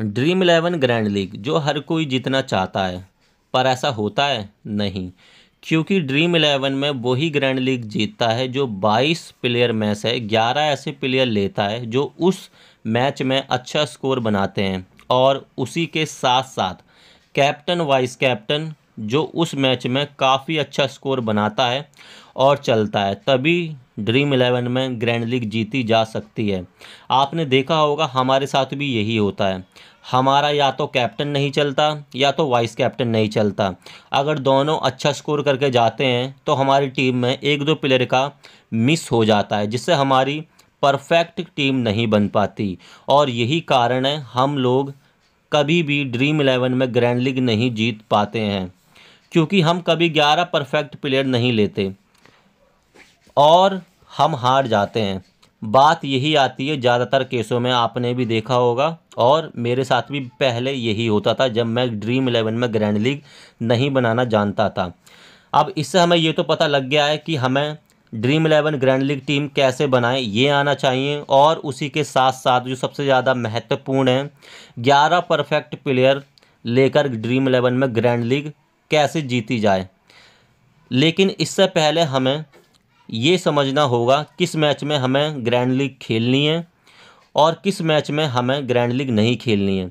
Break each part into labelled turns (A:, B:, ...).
A: dream Eleven grand league जो हर कोई जीतना चाहता है पर ऐसा होता है नहीं क्योंकि ड्रीम इलेवन में वही ग्रैंड लीग जीतता है जो 22 प्लेयर में से 11 ऐसे प्लेयर लेता है जो उस मैच में अच्छा स्कोर बनाते हैं और उसी के साथ साथ कैप्टन वाइस कैप्टन जो उस मैच में काफ़ी अच्छा स्कोर बनाता है और चलता है तभी ड्रीम इलेवन में ग्रैंड लीग जीती जा सकती है आपने देखा होगा हमारे साथ भी यही होता है हमारा या तो कैप्टन नहीं चलता या तो वाइस कैप्टन नहीं चलता अगर दोनों अच्छा स्कोर करके जाते हैं तो हमारी टीम में एक दो प्लेयर का मिस हो जाता है जिससे हमारी परफेक्ट टीम नहीं बन पाती और यही कारण है हम लोग कभी भी ड्रीम इलेवन में ग्रैंड लीग नहीं जीत पाते हैं क्योंकि हम कभी ग्यारह परफेक्ट प्लेयर नहीं लेते और हम हार जाते हैं बात यही आती है ज़्यादातर केसों में आपने भी देखा होगा और मेरे साथ भी पहले यही होता था जब मैं ड्रीम इलेवन में ग्रैंड लीग नहीं बनाना जानता था अब इससे हमें ये तो पता लग गया है कि हमें Dream Eleven grand league team कैसे बनाएं ये आना चाहिए और उसी के साथ साथ जो सबसे ज़्यादा महत्वपूर्ण है ग्यारह परफेक्ट प्लेयर लेकर ड्रीम इलेवन में ग्रैंड लीग कैसे जीती जाए लेकिन इससे पहले हमें ये समझना होगा किस मैच में हमें ग्रैंड लीग खेलनी है और किस मैच में हमें ग्रैंड लीग नहीं खेलनी है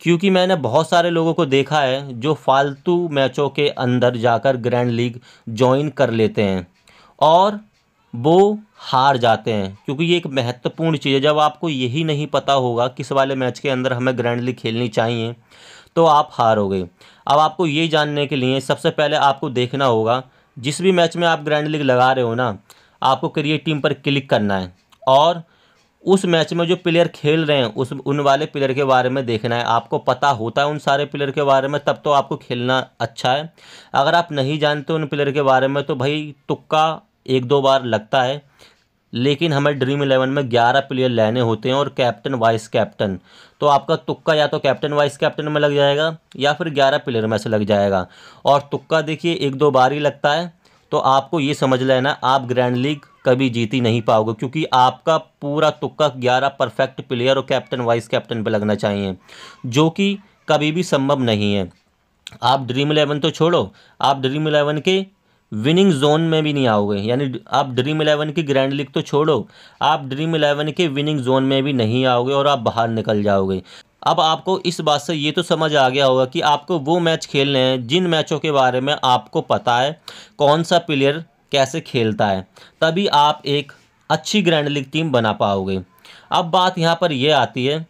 A: क्योंकि मैंने बहुत सारे लोगों को देखा है जो फालतू मैचों के अंदर जाकर ग्रैंड लीग ज्वाइन कर लेते हैं और वो हार जाते हैं क्योंकि ये एक महत्वपूर्ण चीज़ है जब आपको यही नहीं पता होगा किस वाले मैच के अंदर हमें ग्रैंड लीग खेलनी चाहिए तो आप हारोगे अब आपको ये जानने के लिए सबसे पहले आपको देखना होगा जिस भी मैच में आप ग्रैंड लीग लगा रहे हो ना आपको करिए टीम पर क्लिक करना है और उस मैच में जो प्लेयर खेल रहे हैं उस उन वाले प्लेयर के बारे में देखना है आपको पता होता है उन सारे प्लेयर के बारे में तब तो आपको खेलना अच्छा है अगर आप नहीं जानते उन प्लेयर के बारे में तो भाई तुक्का एक दो बार लगता है लेकिन हमें ड्रीम इलेवन में ग्यारह प्लेयर लेने होते हैं और कैप्टन वाइस कैप्टन तो आपका तुक्का या तो कैप्टन वाइस कैप्टन में लग जाएगा या फिर ग्यारह प्लेयर में से लग जाएगा और तुक्का देखिए एक दो बार ही लगता है तो आपको ये समझ लेना आप ग्रैंड लीग कभी जीत ही नहीं पाओगे क्योंकि आपका पूरा तुक्का ग्यारह परफेक्ट प्लेयर और कैप्टन वाइस कैप्टन पर लगना चाहिए जो कि कभी भी संभव नहीं है आप ड्रीम इलेवन तो छोड़ो आप ड्रीम इलेवन के विनिंग जोन में भी नहीं आओगे यानी आप ड्रीम इलेवन की ग्रैंड लीग तो छोड़ो आप ड्रीम इलेवन के विनिंग जोन में भी नहीं आओगे और आप बाहर निकल जाओगे अब आपको इस बात से ये तो समझ आ गया होगा कि आपको वो मैच खेलने हैं जिन मैचों के बारे में आपको पता है कौन सा प्लेयर कैसे खेलता है तभी आप एक अच्छी ग्रैंड लीग टीम बना पाओगे अब बात यहाँ पर यह आती है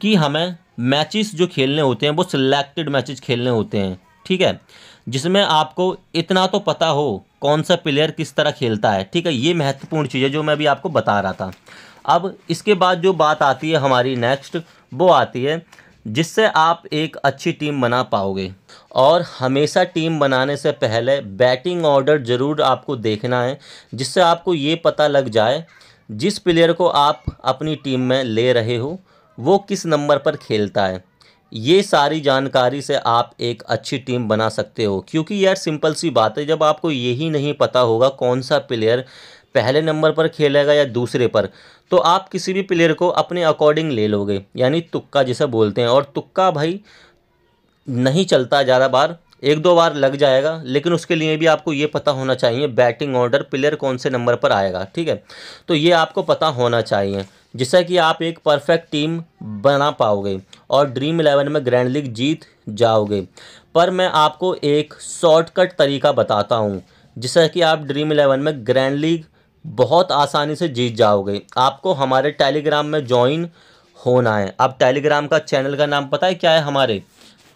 A: कि हमें मैचेस जो खेलने होते हैं वो सिलेक्टेड मैचेस खेलने होते हैं ठीक है जिसमें आपको इतना तो पता हो कौन सा प्लेयर किस तरह खेलता है ठीक है ये महत्वपूर्ण चीज़ है जो मैं अभी आपको बता रहा था अब इसके बाद जो बात आती है हमारी नेक्स्ट वो आती है जिससे आप एक अच्छी टीम बना पाओगे और हमेशा टीम बनाने से पहले बैटिंग ऑर्डर ज़रूर आपको देखना है जिससे आपको ये पता लग जाए जिस प्लेयर को आप अपनी टीम में ले रहे हो वो किस नंबर पर खेलता है ये सारी जानकारी से आप एक अच्छी टीम बना सकते हो क्योंकि यार सिंपल सी बात है जब आपको यही नहीं पता होगा कौन सा प्लेयर पहले नंबर पर खेलेगा या दूसरे पर तो आप किसी भी प्लेयर को अपने अकॉर्डिंग ले लोगे यानी तुक्का जिसे बोलते हैं और तुक्का भाई नहीं चलता ज़्यादा बार एक दो बार लग जाएगा लेकिन उसके लिए भी आपको ये पता होना चाहिए बैटिंग ऑर्डर प्लेयर कौन से नंबर पर आएगा ठीक है तो ये आपको पता होना चाहिए जिससे कि आप एक परफेक्ट टीम बना पाओगे और ड्रीम इलेवन में ग्रैंड लीग जीत जाओगे पर मैं आपको एक शॉर्टकट तरीका बताता हूँ जिससे कि आप ड्रीम इलेवन में ग्रैंड लीग बहुत आसानी से जीत जाओगे आपको हमारे टेलीग्राम में ज्वाइन होना है अब टेलीग्राम का चैनल का नाम पता है क्या है हमारे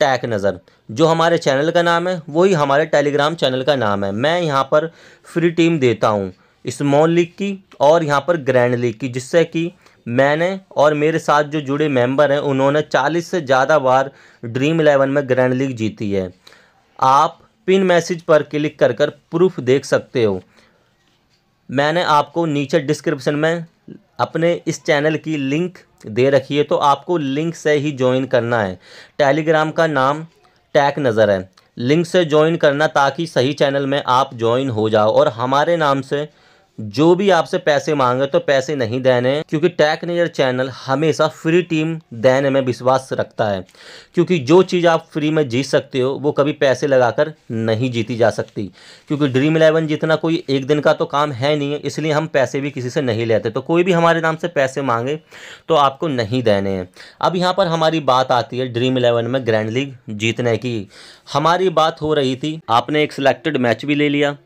A: टैक नज़र जो हमारे चैनल का नाम है वही हमारे टेलीग्राम चैनल का नाम है मैं यहाँ पर फ्री टीम देता हूँ स्मॉल लीग की और यहाँ पर ग्रैंड लीग की जिससे कि मैंने और मेरे साथ जो जुड़े मेंबर हैं उन्होंने 40 से ज़्यादा बार ड्रीम इलेवन में ग्रैंड लीग जीती है आप पिन मैसेज पर क्लिक कर कर प्रूफ देख सकते हो मैंने आपको नीचे डिस्क्रिप्शन में अपने इस चैनल की लिंक दे रखी है तो आपको लिंक से ही ज्वाइन करना है टेलीग्राम का नाम टैक नज़र है लिंक से ज्वाइन करना ताकि सही चैनल में आप ज्वाइन हो जाओ और हमारे नाम से जो भी आपसे पैसे मांगे तो पैसे नहीं देने क्योंकि टैक नेजर चैनल हमेशा फ्री टीम देने में विश्वास रखता है क्योंकि जो चीज़ आप फ्री में जीत सकते हो वो कभी पैसे लगाकर नहीं जीती जा सकती क्योंकि ड्रीम इलेवन जितना कोई एक दिन का तो काम है नहीं है इसलिए हम पैसे भी किसी से नहीं लेते तो कोई भी हमारे नाम से पैसे मांगे तो आपको नहीं देने हैं अब यहाँ पर हमारी बात आती है ड्रीम इलेवन में ग्रैंड लीग जीतने की हमारी बात हो रही थी आपने एक सिलेक्टेड मैच भी ले लिया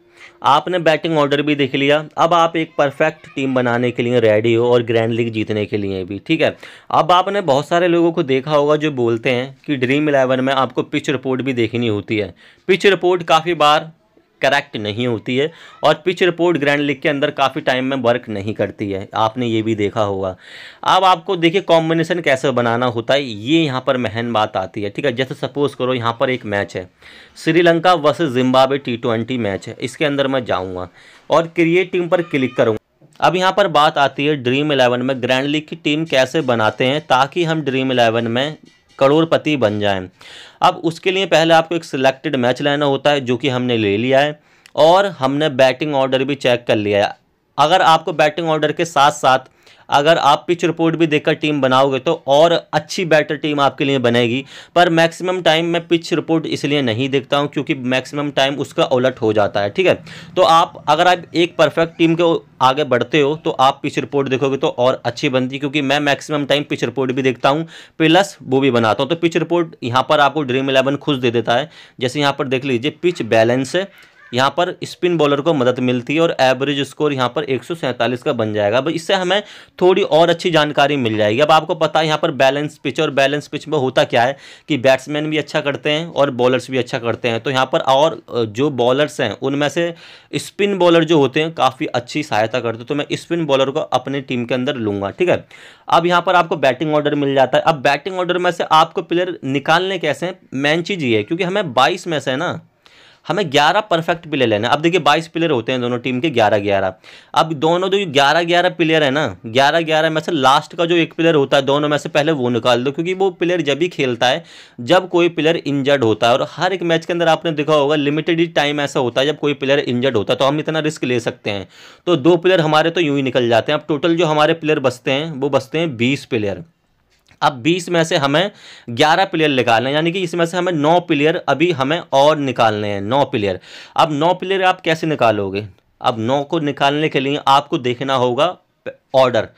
A: आपने बैटिंग ऑर्डर भी देख लिया अब आप एक परफेक्ट टीम बनाने के लिए रेडी हो और ग्रैंड लीग जीतने के लिए भी ठीक है अब आपने बहुत सारे लोगों को देखा होगा जो बोलते हैं कि ड्रीम इलेवन में आपको पिच रिपोर्ट भी देखनी होती है पिच रिपोर्ट काफ़ी बार करेक्ट नहीं होती है और पिच रिपोर्ट ग्रैंड लीग के अंदर काफ़ी टाइम में वर्क नहीं करती है आपने ये भी देखा होगा अब आपको देखिए कॉम्बिनेशन कैसे बनाना होता है ये यहाँ पर महन बात आती है ठीक है जैसे सपोज़ करो यहाँ पर एक मैच है Sri Lanka versus Zimbabwe T twenty match है इसके अंदर मैं जाऊँगा और क्रिएट टीम पर क्लिक करूँगा अब यहाँ पर बात आती है ड्रीम इलेवन में ग्रैंड लीग की टीम कैसे बनाते हैं ताकि हम ड्रीम इलेवन में करोड़पति बन जाएं अब उसके लिए पहले आपको एक सिलेक्टेड मैच लेना होता है जो कि हमने ले लिया है और हमने बैटिंग ऑर्डर भी चेक कर लिया है अगर आपको बैटिंग ऑर्डर के साथ साथ अगर आप पिच रिपोर्ट भी देखकर टीम बनाओगे तो और अच्छी बेटर टीम आपके लिए बनेगी पर मैक्सिमम टाइम मैं पिच रिपोर्ट इसलिए नहीं देखता हूँ क्योंकि मैक्सिमम टाइम उसका उलट हो जाता है ठीक है तो आप अगर आप एक परफेक्ट टीम के आगे बढ़ते हो तो आप पिच रिपोर्ट देखोगे तो और अच्छी बनती क्योंकि मैं मैक्सिमम टाइम पिच रिपोर्ट भी देखता हूँ प्लस वो भी बनाता हूँ तो पिच रिपोर्ट यहाँ पर आपको ड्रीम इलेवन खुश दे देता है जैसे यहाँ पर देख लीजिए पिच बैलेंस है यहाँ पर स्पिन बॉलर को मदद मिलती है और एवरेज स्कोर यहाँ पर एक का बन जाएगा भाई इससे हमें थोड़ी और अच्छी जानकारी मिल जाएगी अब आपको पता है यहाँ पर बैलेंस पिच और बैलेंस पिच में होता क्या है कि बैट्समैन भी अच्छा करते हैं और बॉलर्स भी अच्छा करते हैं तो यहाँ पर और जो बॉलर्स हैं उनमें से स्पिन बॉलर जो होते हैं काफ़ी अच्छी सहायता करते हैं तो मैं स्पिन बॉलर को अपनी टीम के अंदर लूँगा ठीक है अब यहाँ पर आपको बैटिंग ऑर्डर मिल जाता है अब बैटिंग ऑर्डर में से आपको प्लेयर निकालने कैसे हैं मेन चीज़ ये है क्योंकि हमें बाईस में से है ना हमें ग्यारह परफेक्ट प्लेयर लेना है अब देखिए बाईस प्लेयर होते हैं दोनों टीम के ग्यारह ग्यारह अब दोनों जो ग्यारह ग्यारह प्लेयर है ना ग्यारह ग्यारह में से लास्ट का जो एक प्लेयर होता है दोनों में से पहले वो निकाल दो क्योंकि वो प्लेयर जब भी खेलता है जब कोई प्लेयर इंजर्ड होता है और हर एक मैच के अंदर आपने देखा होगा लिमिटेड ही टाइम ऐसा होता है जब कोई प्लेयर इंजर्ड होता है तो हम इतना रिस्क ले सकते हैं तो दो प्लेयर हमारे तो यूँ ही निकल जाते हैं अब टोटल जो हमारे प्लेयर बसते हैं वो बसते हैं बीस प्लेयर अब 20 में से हमें 11 प्लेयर निकालने हैं यानी कि इसमें से हमें 9 प्लेयर अभी हमें और निकालने हैं 9 प्लेयर अब 9 प्लेयर आप कैसे निकालोगे अब 9 को निकालने के लिए आपको देखना होगा ऑर्डर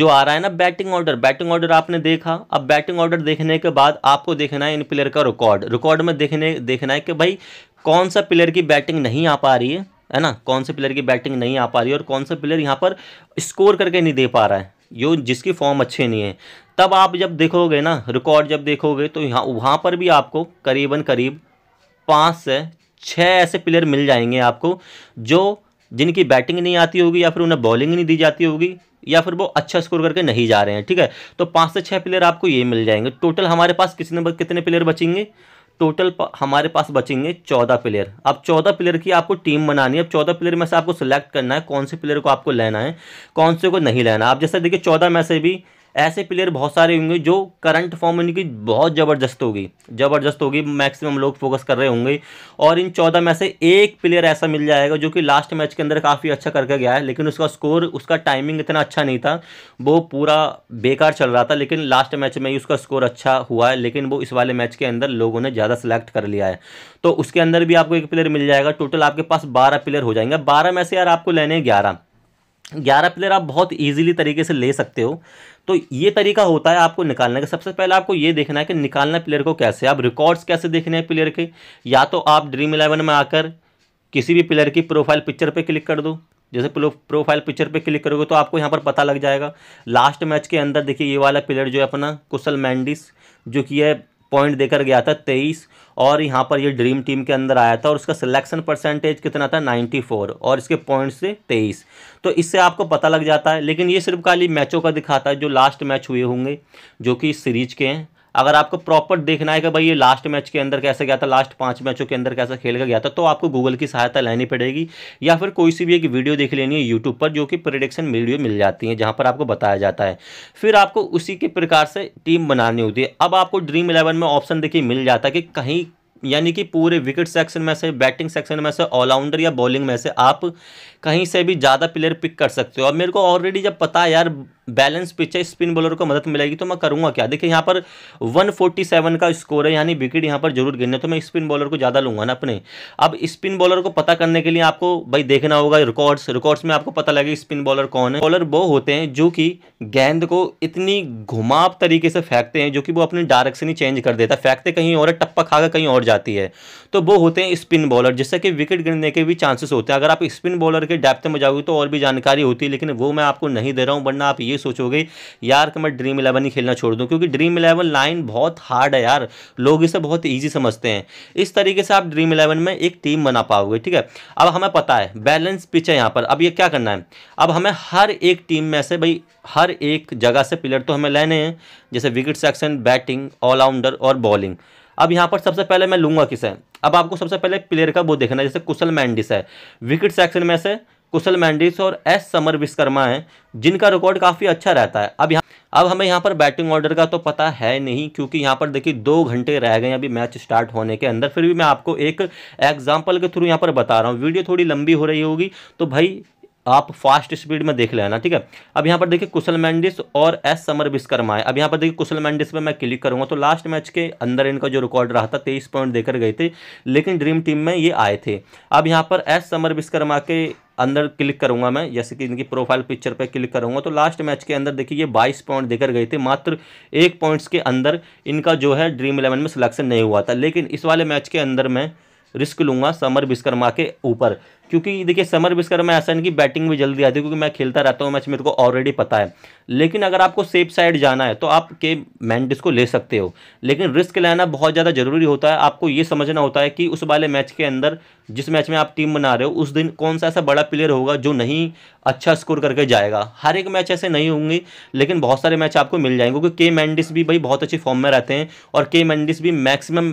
A: जो आ रहा है ना बैटिंग ऑर्डर बैटिंग ऑर्डर आपने देखा अब बैटिंग ऑर्डर देखने के बाद आपको देखना है इन प्लेयर का रिकॉर्ड रिकॉर्ड में देखने देखना है कि भाई कौन सा प्लेयर की बैटिंग नहीं आ पा रही है है ना कौन से प्लेयर की बैटिंग नहीं आ पा रही है और कौन सा प्लेयर यहाँ पर स्कोर करके नहीं दे पा रहा है यो जिसकी फॉर्म अच्छे नहीं है तब आप जब देखोगे ना रिकॉर्ड जब देखोगे तो यहाँ वहाँ पर भी आपको करीबन करीब पाँच से छः ऐसे प्लेयर मिल जाएंगे आपको जो जिनकी बैटिंग नहीं आती होगी या फिर उन्हें बॉलिंग नहीं दी जाती होगी या फिर वो अच्छा स्कोर करके नहीं जा रहे हैं ठीक है तो पाँच से छः प्लेयर आपको ये मिल जाएंगे टोटल हमारे पास कितने कितने प्लेयर बचेंगे टोटल हमारे पास बचेंगे चौदह प्लेयर अब चौदह प्लेयर की आपको टीम बनानी है अब चौदह प्लेयर में से आपको सिलेक्ट करना है कौन से प्लेयर को आपको लेना है कौन से को नहीं लेना आप जैसे देखिए चौदह में से भी ऐसे प्लेयर बहुत सारे होंगे जो करंट फॉर्म इनकी बहुत ज़बरदस्त होगी ज़बरदस्त होगी मैक्सिमम लोग फोकस कर रहे होंगे और इन चौदह में से एक प्लेयर ऐसा मिल जाएगा जो कि लास्ट मैच के अंदर काफ़ी अच्छा करके गया है लेकिन उसका स्कोर उसका टाइमिंग इतना अच्छा नहीं था वो पूरा बेकार चल रहा था लेकिन लास्ट मैच में ही उसका स्कोर अच्छा हुआ है लेकिन वो इस वाले मैच के अंदर लोगों ने ज़्यादा सेलेक्ट कर लिया है तो उसके अंदर भी आपको एक प्लेयर मिल जाएगा टोटल आपके पास बारह प्लेयर हो जाएंगे बारह में से यार आपको लेने ग्यारह ग्यारह प्लेयर आप बहुत ईजिली तरीके से ले सकते हो तो ये तरीका होता है आपको निकालने का सबसे पहले आपको ये देखना है कि निकालना प्लेयर को कैसे आप रिकॉर्ड्स कैसे देखने हैं प्लेयर के या तो आप ड्रीम इलेवन में आकर किसी भी प्लेयर की प्रोफाइल पिक्चर पे क्लिक कर दो जैसे प्रोफाइल पिक्चर पे क्लिक करोगे तो आपको यहाँ पर पता लग जाएगा लास्ट मैच के अंदर देखिए ये वाला प्लेयर जो है अपना कुशल मैंडिस जो कि है पॉइंट देकर गया था तेईस और यहाँ पर ये ड्रीम टीम के अंदर आया था और उसका सिलेक्शन परसेंटेज कितना था 94 और इसके पॉइंट से 23 तो इससे आपको पता लग जाता है लेकिन ये सिर्फ खाली मैचों का दिखाता है जो लास्ट मैच हुए होंगे जो कि सीरीज के हैं अगर आपको प्रॉपर देखना है कि भाई ये लास्ट मैच के अंदर कैसे गया था लास्ट पाँच मैचों के अंदर कैसे खेल कर गया था तो आपको गूगल की सहायता लेनी पड़ेगी या फिर कोई सी भी एक वीडियो देख लेनी है यूट्यूब पर जो कि प्रिडिक्शन वीडियो मिल जाती है जहाँ पर आपको बताया जाता है फिर आपको उसी के प्रकार से टीम बनानी होती है अब आपको ड्रीम इलेवन में ऑप्शन देखिए मिल जाता है कि कहीं यानी कि पूरे विकेट सेक्शन में से बैटिंग सेक्शन में से ऑलराउंडर या बॉलिंग में से आप कहीं से भी ज़्यादा प्लेयर पिक कर सकते हो अब मेरे को ऑलरेडी जब पता है यार बैलेंस पिच है स्पिन बॉलर को मदद मिलेगी तो मैं करूँगा क्या देखिए यहाँ पर 147 का स्कोर है यानी विकेट यहाँ पर जरूर गिरने तो मैं स्पिन बॉलर को ज़्यादा लूँगा ना अपने अब स्पिन बॉलर को पता करने के लिए आपको भाई देखना होगा रिकॉर्ड्स रिकॉर्ड्स में आपको पता लगेगा स्पिन बॉलर कौन है बॉलर वो होते हैं जो कि गेंद को इतनी घुमाव तरीके से फेंकते हैं जो कि वो अपनी डायरेक्शन ही चेंज कर देता है फेंकते कहीं और है टप्पा खाकर कहीं और जाती है तो वो होते हैं स्पिन बॉलर जिससे कि विकेट गिरने के भी चांसेस होते हैं अगर आप स्पिन बॉलर के डेप्थ में जाओगे तो और भी जानकारी होती है लेकिन वो मैं आपको नहीं दे रहा हूँ वरना आप ये सोचोगे यार कि मैं ड्रीम इलेवन ही खेलना छोड़ दूँ क्योंकि ड्रीम इलेवन लाइन बहुत हार्ड है यार लोग इसे बहुत ईजी समझते हैं इस तरीके से आप ड्रीम इलेवन में एक टीम बना पाओगे ठीक है अब हमें पता है बैलेंस पिच है यहाँ पर अब ये क्या करना है अब हमें हर एक टीम में से भाई हर एक जगह से प्लेयर तो हमें लेने हैं जैसे विकेट सेक्शन बैटिंग ऑलराउंडर और बॉलिंग अब यहाँ पर सबसे पहले मैं लूंगा किसे अब आपको सबसे पहले प्लेयर का वो देखना है जैसे कुशल मैंडिस है विकेट सेक्शन में से कुशल मैंडिस और एस समर विश्वकर्मा है जिनका रिकॉर्ड काफ़ी अच्छा रहता है अब यहाँ अब हमें यहाँ पर बैटिंग ऑर्डर का तो पता है नहीं क्योंकि यहाँ पर देखिए दो घंटे रह गए अभी मैच स्टार्ट होने के अंदर फिर भी मैं आपको एक एग्जाम्पल के थ्रू यहाँ पर बता रहा हूँ वीडियो थोड़ी लंबी हो रही होगी तो भाई आप फास्ट स्पीड में देख लेना ठीक है अब यहाँ पर देखिए कुशल मैंडिस और एस समर विश्वकर्मा है अब यहाँ पर देखिए कुशल मैंडिस पर मैं क्लिक करूँगा तो लास्ट मैच के अंदर इनका जो रिकॉर्ड रहा था तेईस पॉइंट देकर गए थे लेकिन ड्रीम टीम में ये आए थे अब यहाँ पर एस समर विश्वकर्मा के अंदर क्लिक करूंगा मैं जैसे कि इनकी प्रोफाइल पिक्चर पे क्लिक करूंगा तो लास्ट मैच के अंदर देखिए ये 22 पॉइंट देकर गए थे मात्र एक पॉइंट्स के अंदर इनका जो है ड्रीम इलेवन में सिलेक्शन नहीं हुआ था लेकिन इस वाले मैच के अंदर मैं रिस्क लूँगा समर विश्वकर्मा के ऊपर क्योंकि देखिए समर विश्वकर्मा में ऐसा नहीं कि बैटिंग भी जल्दी आती है क्योंकि मैं खेलता रहता हूँ मैच मेरे को ऑलरेडी पता है लेकिन अगर आपको सेफ साइड जाना है तो आप के मैंडिस को ले सकते हो लेकिन रिस्क लेना बहुत ज़्यादा ज़रूरी होता है आपको ये समझना होता है कि उस वाले मैच के अंदर जिस मैच में आप टीम बना रहे हो उस दिन कौन सा ऐसा बड़ा प्लेयर होगा जो नहीं अच्छा स्कोर करके जाएगा हर एक मैच ऐसे नहीं होंगे लेकिन बहुत सारे मैच आपको मिल जाएंगे क्योंकि के मैंडिस भी भाई बहुत अच्छी फॉर्म में रहते हैं और के मैंडिस भी मैक्सिमम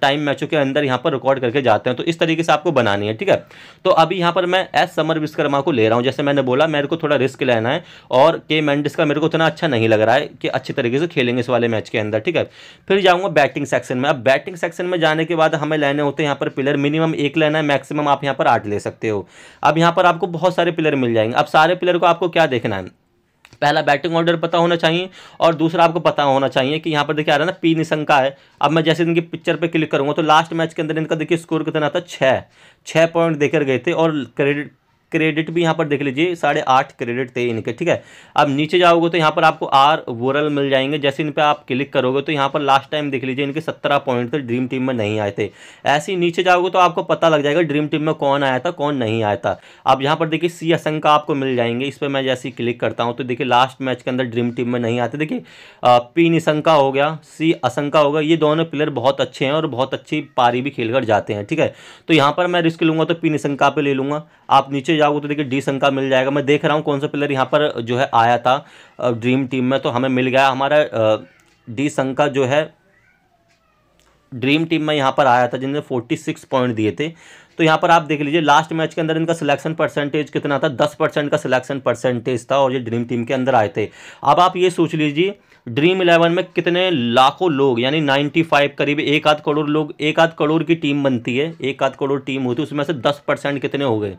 A: टाइम मैचों के अंदर यहाँ पर रिकॉर्ड करके जाते हैं तो इस तरीके से आपको बनानी है ठीक है तो अभी यहाँ पर मैं एस समर विश्वकर्मा को ले रहा हूँ जैसे मैंने बोला मेरे को थोड़ा रिस्क लेना है और के मैंडिस का मेरे को इतना अच्छा नहीं लग रहा है कि अच्छे तरीके से खेलेंगे इस वाले मैच के अंदर ठीक है फिर जाऊँगा बैटिंग सेक्शन में अब बैटिंग सेक्शन में जाने के बाद हमें लेने होते हैं यहाँ पर प्लेयर मिनिमम एक लेना है मैक्सिमम आप यहाँ पर आठ ले सकते हो अब यहाँ पर आपको बहुत सारे प्लेयर मिल जाएंगे अब सारे प्लेयर को आपको क्या देखना है पहला बैटिंग ऑर्डर पता होना चाहिए और दूसरा आपको पता होना चाहिए कि यहाँ पर देखिए आ रहा है ना पी निशंका है अब मैं जैसे इनकी पिक्चर पर क्लिक करूँगा तो लास्ट मैच के अंदर इनका देखिए स्कोर कितना था छः छः पॉइंट देकर गए थे और क्रेडिट क्रेडिट भी यहाँ पर देख लीजिए साढ़े आठ क्रेडिट थे इनके ठीक है अब नीचे जाओगे तो यहाँ पर आपको आर वोरल मिल जाएंगे जैसे इन पर आप क्लिक करोगे तो यहाँ पर लास्ट टाइम देख लीजिए इनके सत्रह पॉइंट थे ड्रीम टीम में नहीं आए थे ऐसे ही नीचे जाओगे तो आपको पता लग जाएगा ड्रीम टीम में कौन आया था कौन नहीं आया था अब यहाँ पर देखिए सी असंका आपको मिल जाएंगे इस पर मैं जैसे क्लिक करता हूँ तो देखिए लास्ट मैच के अंदर ड्रीम टीम में नहीं आते देखिए पी निशंका हो गया सी असंका हो गया ये दोनों प्लेयर बहुत अच्छे हैं और बहुत अच्छी पारी भी खेल जाते हैं ठीक है तो यहाँ पर मैं रिस्क लूँगा तो पी निशंका पर ले लूँगा आप नीचे नीचे जाओगे तो देखिए डी शंका मिल जाएगा मैं देख रहा हूँ कौन सा प्लेयर यहाँ पर जो है आया था ड्रीम टीम में तो हमें मिल गया हमारा डी संका जो है ड्रीम टीम में यहाँ पर आया था जिन्हें फोर्टी सिक्स पॉइंट दिए थे तो यहाँ पर आप देख लीजिए लास्ट मैच के अंदर इनका सिलेक्शन परसेंटेज कितना था दस परसेंट का सिलेक्शन परसेंटेज था और ये ड्रीम टीम के अंदर आए थे अब आप ये सोच लीजिए ड्रीम इलेवन में कितने लाखों लोग यानी 95 करीब एक आध करोड़ लोग एक आध करोड़ की टीम बनती है एक आध करोड़ टीम होती है उसमें से 10 परसेंट कितने हो गए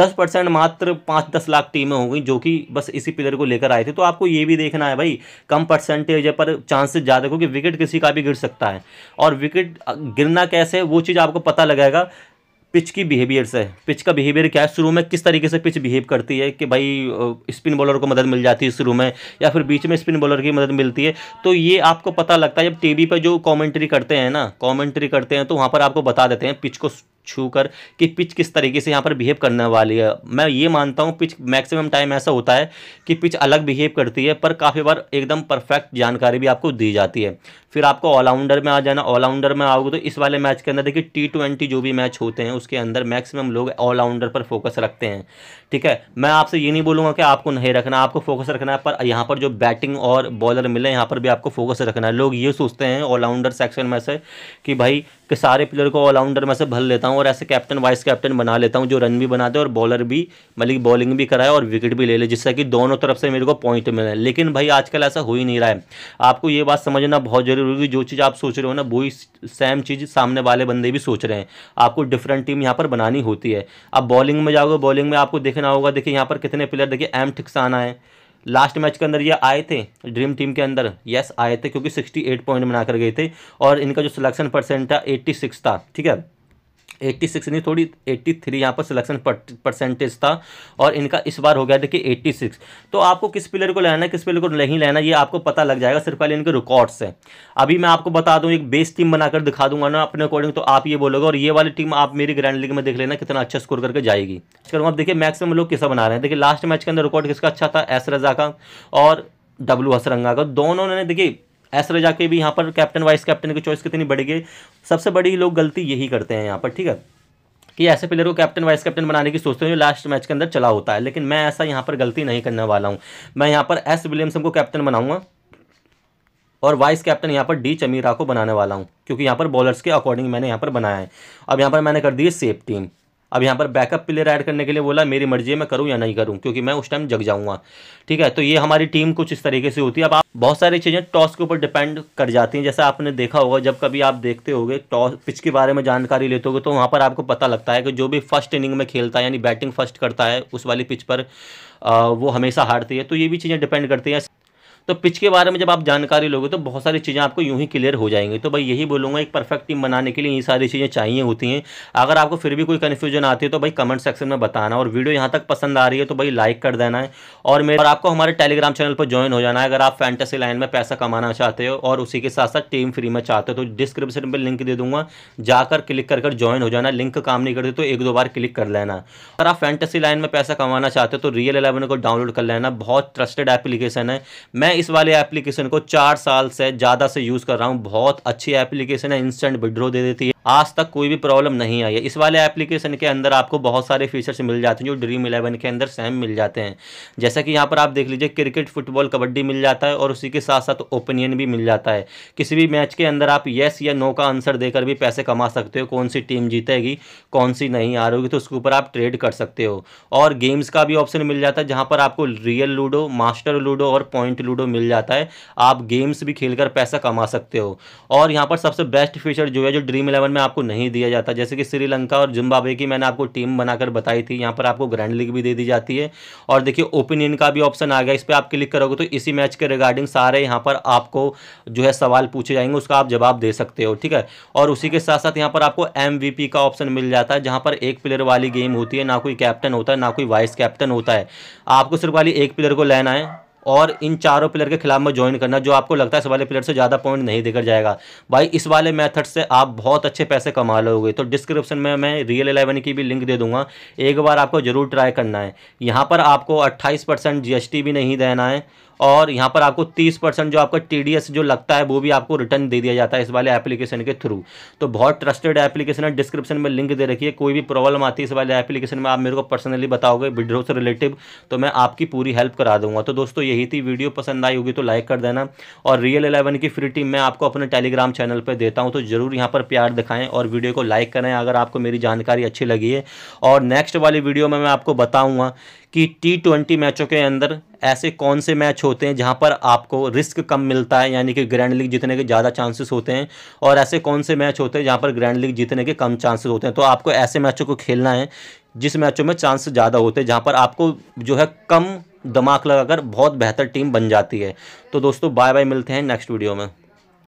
A: 10 परसेंट मात्र पाँच दस लाख टीमें हो गई जो कि बस इसी प्लेयर को लेकर आए थे तो आपको ये भी देखना है भाई कम परसेंटेज पर चांसेस ज़्यादा क्योंकि विकेट किसी का भी गिर सकता है और विकेट गिरना कैसे वो चीज़ आपको पता लगेगा पिच की बिहेवियर से पिच का बिहेवियर क्या है शुरू में किस तरीके से पिच बिहेव करती है कि भाई स्पिन बॉलर को मदद मिल जाती है शुरू में या फिर बीच में स्पिन बॉलर की मदद मिलती है तो ये आपको पता लगता है जब टीवी पर जो कॉमेंट्री करते हैं ना कॉमेंट्री करते हैं तो वहाँ पर आपको बता देते हैं पिच को छू कर कि पिच किस तरीके से यहाँ पर बिहेव करने वाली है मैं ये मानता हूँ पिच मैक्सिमम टाइम ऐसा होता है कि पिच अलग बिहेव करती है पर काफ़ी बार एकदम परफेक्ट जानकारी भी आपको दी जाती है फिर आपको ऑलराउंडर में आ जाना ऑलराउंडर में आओगे तो इस वाले मैच के अंदर देखिए टी ट्वेंटी जो भी मैच होते हैं उसके अंदर मैक्सिमम लोग ऑलराउंडर पर फोकस रखते हैं ठीक है मैं आपसे ये नहीं बोलूँगा कि आपको नहीं रखना आपको फोकस रखना है पर यहाँ पर जो बैटिंग और बॉलर मिले यहाँ पर भी आपको फोकस रखना है लोग ये सोचते हैं ऑलराउंडर सेक्शन में से कि भाई कि सारे प्लेयर को ऑलराउंडर में से भर लेता हूँ और ऐसे कैप्टन वाइस कैप्टन बना लेता हूँ जो रन भी बनाते और बॉलर भी मतलब बॉलिंग भी कराए और विकेट भी ले ले जिससे कि दोनों तरफ से मेरे को पॉइंट मिले लेकिन भाई आजकल ऐसा हो ही नहीं रहा है आपको ये बात समझना बहुत जरूरी होगी जो चीज़ आप सोच रहे हो ना वही सेम चीज़ सामने वाले बंदे भी सोच रहे हैं आपको डिफरेंट टीम यहाँ पर बनानी होती है अब बॉलिंग में जाओगे बॉलिंग में आपको देखना होगा देखिए यहाँ पर कितने प्लेयर देखिए एम ठिकसाना है लास्ट मैच के अंदर ये आए थे ड्रीम टीम के अंदर यस आए थे क्योंकि 68 पॉइंट बनाकर गए थे और इनका जो सिलेक्शन परसेंट था 86 था ठीक है एट्टी सिक्स नहीं थोड़ी एट्टी थ्री यहाँ पर सिलेक्शन परसेंटेज था और इनका इस बार हो गया देखिए एट्टी सिक्स तो आपको किस प्लेयर को लेना है किस प्लेयर को नहीं लेना ये आपको पता लग जाएगा सिर्फ पहले इनके रिकॉर्ड्स हैं अभी मैं आपको बता दूँ एक बेस टीम बनाकर दिखा दूंगा ना अपने अकॉर्डिंग तो आप ये बोलोगे और ये वाली टीम आप मेरी ग्रैंड लीग में देख लेना कितना अच्छा स्कोर करके जाएगी चलो आप देखिए मैक्सिमम लोग किसा बना रहे हैं देखिए लास्ट मैच के अंदर रिकॉर्ड किसका अच्छा था एस रजा का और डब्लू हसरंगा का दोनों ने देखिए रजा जाके भी यहाँ पर कैप्टन वाइस कैप्टन की चॉइस कितनी बढ़ेगी गई सबसे बड़ी लोग गलती यही करते हैं यहाँ पर ठीक है कि ऐसे प्लेयर को कैप्टन वाइस कैप्टन बनाने की सोचते हैं जो लास्ट मैच के अंदर चला होता है लेकिन मैं ऐसा यहाँ पर गलती नहीं करने वाला हूँ मैं यहाँ पर एस विलियमसन को कैप्टन बनाऊँगा और वाइस कैप्टन यहाँ पर डी चमीरा को बनाने वाला हूँ क्योंकि यहाँ पर बॉलर्स के अकॉर्डिंग मैंने यहाँ पर बनाया है अब यहाँ पर मैंने कर दी है सेफ टीम अब यहाँ पर बैकअप प्लेयर ऐड करने के लिए बोला मेरी मर्जी है मैं करूँ या नहीं करूँ क्योंकि मैं उस टाइम जग जाऊँगा ठीक है तो ये हमारी टीम कुछ इस तरीके से होती है अब आप बहुत सारी चीज़ें टॉस के ऊपर डिपेंड कर जाती हैं जैसा आपने देखा होगा जब कभी आप देखते होगे टॉस पिच के बारे में जानकारी लेते हो तो वहाँ पर आपको पता लगता है कि जो भी फर्स्ट इनिंग में खेलता है यानी बैटिंग फर्स्ट करता है उस वाली पिच पर वो हमेशा हारती है तो ये भी चीज़ें डिपेंड करती हैं तो पिच के बारे में जब आप जानकारी लोगे तो बहुत सारी चीज़ें आपको यूँ ही क्लियर हो जाएंगी तो भाई यही बोलूँगा एक परफेक्ट टीम बनाने के लिए ये सारी चीज़ें चाहिए होती हैं अगर आपको फिर भी कोई कन्फ्यूजन आती है तो भाई कमेंट सेक्शन में बताना और वीडियो यहाँ तक पसंद आ रही है तो भाई लाइक कर देना है और मेरे और आपको हमारे टेलीग्राम चैनल पर ज्वाइन हो जाना है अगर आप फैंटेसी लाइन में पैसा कमाना चाहते हो और उसी के साथ साथ टीम फ्री में चाहते हो तो डिस्क्रिप्शन में लिंक दे दूंगा जाकर क्लिक कर कर ज्वाइन हो जाना लिंक काम नहीं करते तो एक दो बार क्लिक कर लेना अगर आप फैंटेसी लाइन में पैसा कमाना चाहते हो तो रियल इलेवन को डाउनलोड कर लेना बहुत ट्रस्टेड एप्लीकेशन है मैं मैं इस वाले एप्लीकेशन को चार साल से ज़्यादा से यूज़ कर रहा हूँ बहुत अच्छी एप्लीकेशन है इंस्टेंट विड्रो दे देती है आज तक कोई भी प्रॉब्लम नहीं आई है इस वाले एप्लीकेशन के अंदर आपको बहुत सारे फीचर्स मिल जाते हैं जो ड्रीम इलेवन के अंदर सेम मिल जाते हैं जैसा कि यहाँ पर आप देख लीजिए क्रिकेट फुटबॉल कबड्डी मिल जाता है और उसी के साथ साथ ओपिनियन भी मिल जाता है किसी भी मैच के अंदर आप येस या नो का आंसर देकर भी पैसे कमा सकते हो कौन सी टीम जीतेगी कौन सी नहीं आ रही तो उसके ऊपर आप ट्रेड कर सकते हो और गेम्स का भी ऑप्शन मिल जाता है जहाँ पर आपको रियल लूडो मास्टर लूडो और पॉइंट लूडो करोड़ों मिल जाता है आप गेम्स भी खेलकर पैसा कमा सकते हो और यहाँ पर सबसे बेस्ट फीचर जो है जो ड्रीम इलेवन में आपको नहीं दिया जाता जैसे कि श्रीलंका और जिम्बावे की मैंने आपको टीम बनाकर बताई थी यहाँ पर आपको ग्रैंड लीग भी दे दी जाती है और देखिए ओपिनियन का भी ऑप्शन आ गया इस पर आप क्लिक करोगे तो इसी मैच के रिगार्डिंग सारे यहाँ पर आपको जो है सवाल पूछे जाएंगे उसका आप जवाब दे सकते हो ठीक है और उसी के साथ साथ यहाँ पर आपको एम का ऑप्शन मिल जाता है जहाँ पर एक प्लेयर वाली गेम होती है ना कोई कैप्टन होता है ना कोई वाइस कैप्टन होता है आपको सिर्फ वाली एक प्लेयर को लेना है और इन चारों प्लेयर के खिलाफ में ज्वाइन करना जो आपको लगता है इस वाले प्लेयर से ज़्यादा पॉइंट नहीं देकर जाएगा भाई इस वाले मेथड से आप बहुत अच्छे पैसे कमा लोगे तो डिस्क्रिप्शन में मैं रियल एलेवन की भी लिंक दे दूंगा एक बार आपको ज़रूर ट्राई करना है यहाँ पर आपको अट्ठाईस परसेंट भी नहीं देना है और यहाँ पर आपको 30 परसेंट जो आपका टी जो लगता है वो भी आपको रिटर्न दे दिया जाता है इस वाले एप्लीकेशन के थ्रू तो बहुत ट्रस्टेड एप्लीकेशन है डिस्क्रिप्शन में लिंक दे रखी है कोई भी प्रॉब्लम आती है इस वाले एप्लीकेशन में आप मेरे को पर्सनली बताओगे विड्रो से रिलेटिव तो मैं आपकी पूरी हेल्प करा दूंगा तो दोस्तों यही थी वीडियो पसंद आई होगी तो लाइक कर देना और रियल इलेवन की फ्री टीम मैं आपको अपने टेलीग्राम चैनल पर देता हूँ तो ज़रूर यहाँ पर प्यार दिखाएं और वीडियो को लाइक करें अगर आपको मेरी जानकारी अच्छी लगी है और नेक्स्ट वाली वीडियो में मैं आपको बताऊँगा कि टी ट्वेंटी मैचों के अंदर ऐसे कौन से मैच होते हैं जहां पर आपको रिस्क कम मिलता है यानी कि ग्रैंड लीग जीतने के ज़्यादा चांसेस होते हैं और ऐसे कौन से मैच होते हैं जहां पर ग्रैंड लीग जीतने के कम चांसेस होते हैं तो आपको ऐसे मैचों को खेलना है जिस मैचों में चांस ज़्यादा होते हैं जहाँ पर आपको जो है कम दिमाग लगाकर बहुत बेहतर टीम बन जाती है तो दोस्तों बाय बाय मिलते हैं नेक्स्ट वीडियो में